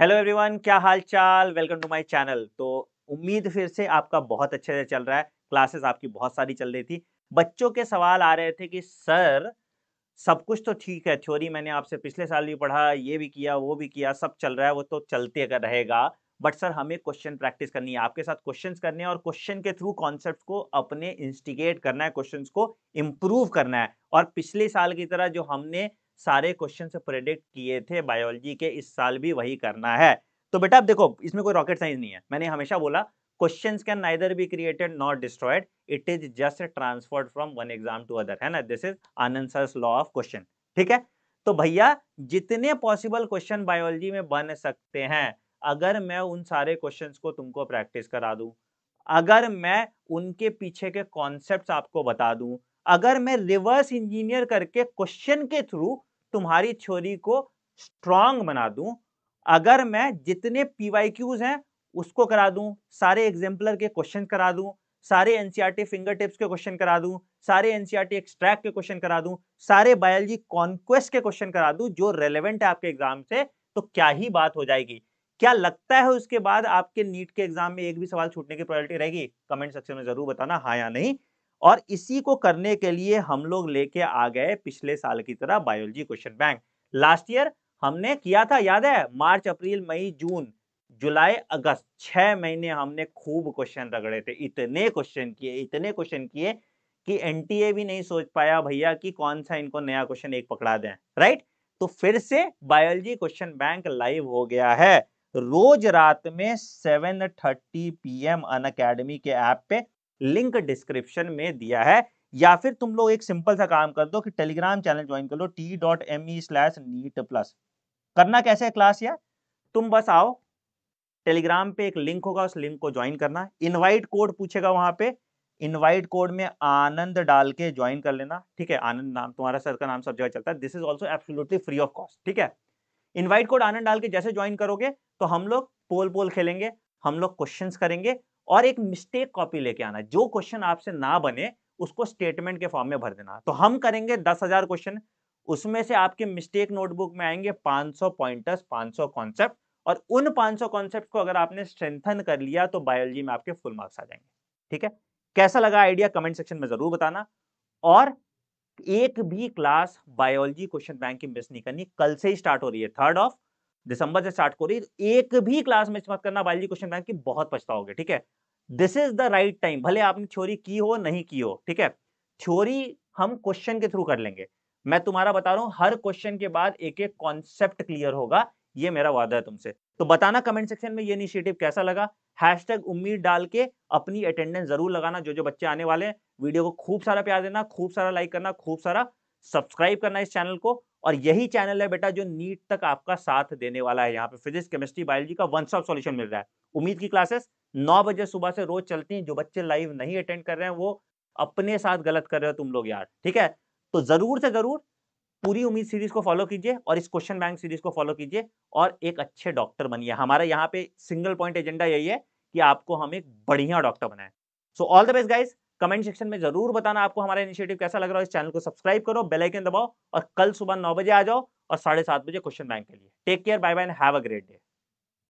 hello everyone क्या हाल चाल welcome to my channel तो उम्मीद फिर से आपका बहुत अच्छे से चल रहा है क्लासेस आपकी बहुत सारी चल रही थी बच्चों के सवाल आ रहे थे कि सर सब कुछ तो ठीक है थ्योरी मैंने आपसे पिछले साल भी पढ़ा ये भी किया वो भी किया सब चल रहा है वो तो चलते अगर रहेगा बट सर हमें क्वेश्चन प्रैक्टिस करनी है आपके साथ क्वेश्चन करने हैं और क्वेश्चन के थ्रू कॉन्सेप्ट को अपने इंस्टिगेट करना है क्वेश्चन को इम्प्रूव करना है और पिछले साल की तरह जो हमने सारे क्वेश्चन प्रेडिक्ट किए थे बायोलॉजी के इस साल भी वही करना है तो बेटा अब देखो इसमें कोई रॉकेट साइंस नहीं है मैंने हमेशा बोला questions can neither be created not destroyed it is just transferred from one exam to other है ना this is Anand law of question ठीक है तो भैया जितने पॉसिबल क्वेश्चन बायोलॉजी में बन सकते हैं अगर मैं उन सारे क्वेश्चन को तुमको प्रैक्टिस करा दूं अगर मैं उनके पीछे के कॉन्सेप्ट्स आपको बता दूं अगर मैं रिवर्स इंजीनियर करके क्वेश्चन के थ्रू तुम्हारी छोरी को स्ट्रांग बना दूं अगर मैं जितने पी क्यूज हैं उसको करा दूं सारे एग्जाम्पलर के क्वेश्चन करा दूं सारे एनसीईआरटी फिंगर टिप्स के क्वेश्चन करा दूं सारे एनसीईआरटी एक्सट्रैक्ट के क्वेश्चन करा दूं सारे बायोलॉजी कॉन्क्वेस्ट के क्वेश्चन करा दूं जो रेलिवेंट है आपके एग्जाम से तो क्या ही बात हो जाएगी क्या लगता है उसके बाद आपके नीट के एग्जाम में एक भी सवाल छूटने की प्रायोरिटी रहेगी कमेंट सेक्शन में जरूर बताना हाँ या नहीं और इसी को करने के लिए हम लोग लेके आ गए पिछले साल की तरह biology question bank last year हमने किया था याद है मार्च अप्रैल मई जून जुलाई अगस्त छह महीने हमने खूब क्वेश्चन रगड़े थे इतने क्वेश्चन किए इतने क्वेश्चन किए कि एन भी नहीं सोच पाया भैया कि कौन सा इनको नया क्वेश्चन एक पकड़ा दें राइट तो फिर से बायोलॉजी क्वेश्चन बैंक लाइव हो गया है रोज रात में 7:30 पीएम अन अकेडमी के ऐप पे लिंक डिस्क्रिप्शन में दिया है या फिर तुम लोग एक सिंपल सा काम कर दो कि टेलीग्राम चैनल ज्वाइन कर लो T dot M E slash NEET plus करना कैसे है क्लास या तुम बस आओ टेलीग्राम पे एक लिंक होगा उस लिंक को ज्वाइन करना इनवाइट कोड पूछेगा वहां पे इनवाइट कोड में आनंद डाल के ज्वाइन कर लेना ठीक है आनंद नाम तुम्हारा सर का नाम सब जगह चलता है this is also absolutely free of cost ठीक है इनवाइट कोड आनंद डाल के जैसे ज्वाइन करोगे तो हम लोग पोल पोल खेलेंगे हम लोग क्वेश्चन करेंगे और एक मिस्टेक कॉपी लेके आना जो क्वेश्चन आपसे ना बने उसको स्टेटमेंट के फॉर्म में भर देना तो हम करेंगे दस हजार क्वेश्चन उसमें से आपके मिस्टेक नोटबुक में आएंगे 500 पॉइंटर्स 500 कॉन्सेप्ट और उन 500 कॉन्सेप्ट को अगर आपने स्ट्रेंथन कर लिया तो बायोलॉजी में आपके फुल मार्क्स आ जाएंगे ठीक है कैसा लगा आइडिया कमेंट सेक्शन में जरूर बताना और एक भी क्लास बायोलॉजी क्वेश्चन बैंक की मिस नहीं करनी कल से ही स्टार्ट हो रही है थर्ड ऑफ दिसंबर से स्टार्ट हो रही एक भी क्लास मिस मत करना बायोलॉजी क्वेश्चन बैंक की बहुत पछताओगे ठीक है this is the right time भले आपने थ्योरी की हो नहीं की हो ठीक है थ्योरी हम क्वेश्चन के थ्रू कर लेंगे मैं तुम्हारा बता रहा हूं हर क्वेश्चन के बाद एक एक कॉन्सेप्ट क्लियर होगा ये मेरा वादा है तुमसे तो बताना कमेंट सेक्शन में ये इनिशिएटिव कैसा लगा हैशटैग उम्मीद डाल के अपनी अटेंडेंस जरूर लगाना जो जो बच्चे आने वाले हैं वीडियो को खूब सारा प्यार देना खूब सारा लाइक करना खूब सारा सब्सक्राइब करना इस चैनल को और यही चैनल है बेटा जो नीट तक आपका साथ देने वाला है यहाँ पे फिजिक्स केमिस्ट्री बायोलॉजी का वन स्टॉप सॉल्यूशन मिल रहा है उम्मीद की क्लासेस नौ बजे सुबह से रोज चलती हैं जो बच्चे लाइव नहीं अटेंड कर रहे हैं वो अपने साथ गलत कर रहे हो तुम लोग यार ठीक है तो जरूर से जरूर पूरी उम्मीद सीरीज को फॉलो कीजिए और इस क्वेश्चन बैंक सीरीज को फॉलो कीजिए और एक अच्छे डॉक्टर बनिए हमारा यहाँ पे सिंगल पॉइंट एजेंडा यही है कि आपको हम एक बढ़िया डॉक्टर बनाए so all the best guys comment section में जरूर बताना आपको हमारा इनिशिएटिव कैसा लग रहा है इस चैनल को सब्सक्राइब करो बेल आइकन दबाओ और कल सुबह नौ बजे आ जाओ और साढ़े सात बजे क्वेश्चन बैंक के लिए take care bye bye have a great day